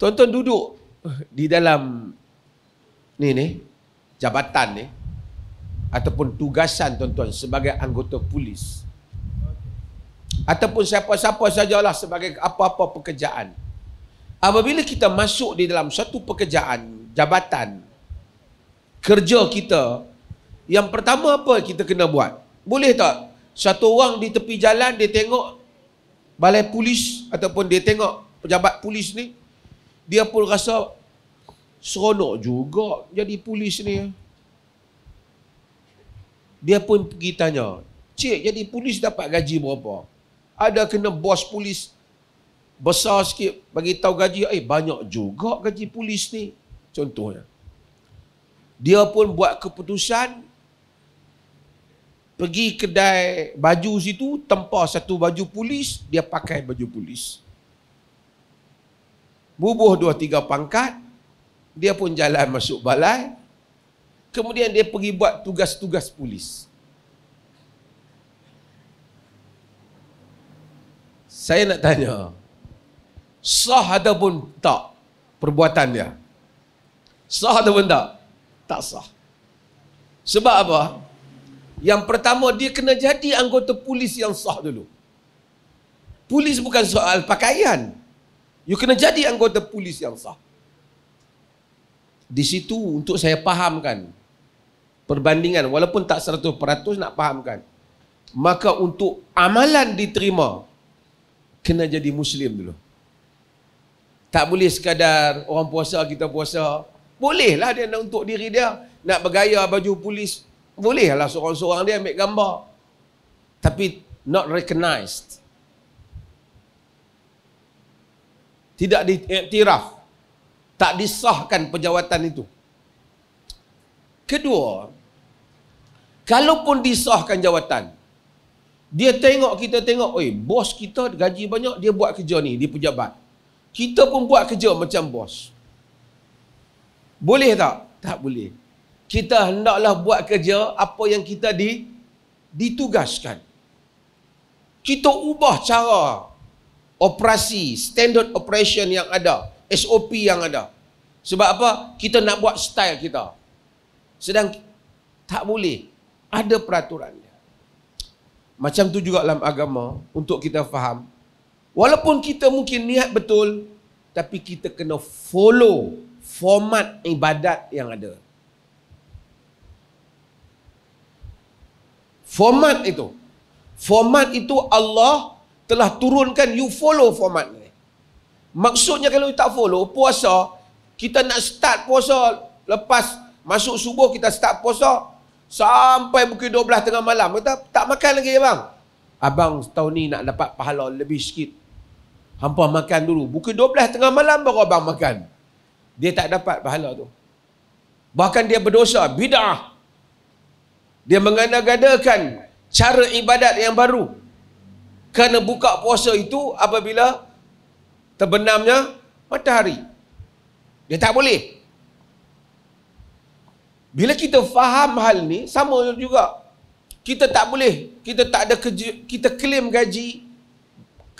Tonton duduk di dalam ni ni jabatan ni ataupun tugasan tonton sebagai anggota polis ataupun siapa-siapa sajalah sebagai apa-apa pekerjaan apabila kita masuk di dalam satu pekerjaan jabatan kerja kita yang pertama apa kita kena buat boleh tak satu orang di tepi jalan dia tengok balai polis ataupun dia tengok pejabat polis ni dia pun rasa seronok juga jadi polis ni. Dia pun pergi tanya, Cik jadi polis dapat gaji berapa? Ada kena bos polis besar sikit bagi tahu gaji, eh banyak juga gaji polis ni. Contohnya. Dia pun buat keputusan pergi kedai baju situ, tempah satu baju polis, dia pakai baju polis bubuh dua tiga pangkat dia pun jalan masuk balai kemudian dia pergi buat tugas-tugas polis saya nak tanya sah ataupun tak perbuatan dia sah ataupun tak tak sah sebab apa yang pertama dia kena jadi anggota polis yang sah dulu polis bukan soal pakaian You kena jadi anggota polis yang sah. Di situ untuk saya fahamkan perbandingan walaupun tak 100% nak fahamkan. Maka untuk amalan diterima kena jadi muslim dulu. Tak boleh sekadar orang puasa kita puasa. boleh lah dia nak untuk diri dia nak bergaya baju polis. lah seorang-seorang dia ambil gambar. Tapi not recognized. tidak diiktiraf tak disahkan pejawatan itu kedua kalaupun disahkan jawatan dia tengok kita tengok oi bos kita gaji banyak dia buat kerja ni di pejabat kita pun buat kerja macam bos boleh tak tak boleh kita hendaklah buat kerja apa yang kita di ditugaskan kita ubah cara operasi, standard operation yang ada, SOP yang ada. Sebab apa? Kita nak buat style kita. Sedang tak boleh. Ada peraturan Macam tu juga dalam agama untuk kita faham. Walaupun kita mungkin niat betul, tapi kita kena follow format ibadat yang ada. Format itu. Format itu Allah telah turunkan you follow format ni. Maksudnya kalau you tak follow puasa, kita nak start puasa lepas masuk subuh kita start puasa sampai pukul 12 tengah malam kita tak makan lagi bang? Abang tahun ni nak dapat pahala lebih sikit. Hampa makan dulu. Pukul 12 tengah malam baru abang makan. Dia tak dapat pahala tu. Bahkan dia berdosa, bid'ah. Dia mengadakan cara ibadat yang baru kerana buka puasa itu apabila terbenamnya matahari. Dia tak boleh. Bila kita faham hal ni sama juga kita tak boleh, kita tak ada kerja, kita claim gaji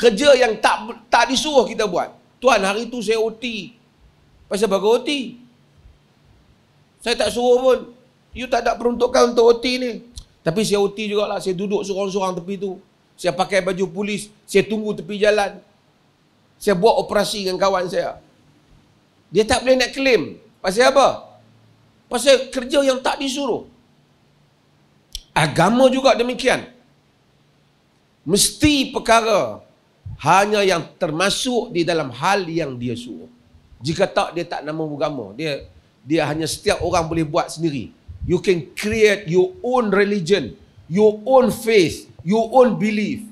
kerja yang tak tak disuruh kita buat. Tuan hari tu saya OT. Pasal bagi OT. Saya tak suruh pun. You tak ada peruntukan untuk OT ni. Tapi saya OT jugalah. Saya duduk seorang-seorang tepi tu. Saya pakai baju polis, saya tunggu tepi jalan. Saya buat operasi dengan kawan saya. Dia tak boleh nak claim. Pasal apa? Pasal kerja yang tak disuruh. Agama juga demikian. Mesti perkara hanya yang termasuk di dalam hal yang dia suruh. Jika tak, dia tak nama agama. Dia dia hanya setiap orang boleh buat sendiri. You can create your own religion, your own faith you all believe.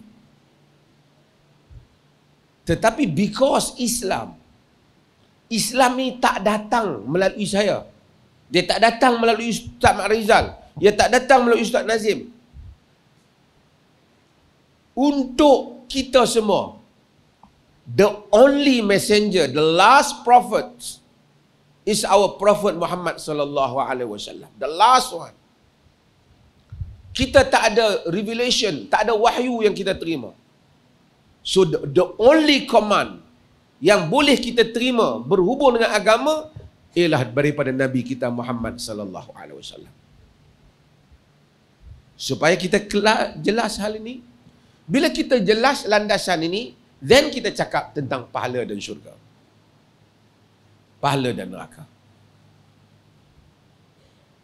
Tetapi because Islam, Islam ni tak datang melalui saya. Dia tak datang melalui Ustaz Mak Rizal. Dia tak datang melalui Ustaz Nazim. Untuk kita semua, the only messenger, the last prophet is our prophet Muhammad sallallahu alaihi wasallam. The last one kita tak ada revelation, tak ada wahyu yang kita terima. So the, the only command yang boleh kita terima berhubung dengan agama ialah daripada Nabi kita Muhammad sallallahu alaihi wasallam. Supaya kita kelak jelas hal ini. Bila kita jelas landasan ini, then kita cakap tentang pahala dan syurga. Pahala dan neraka.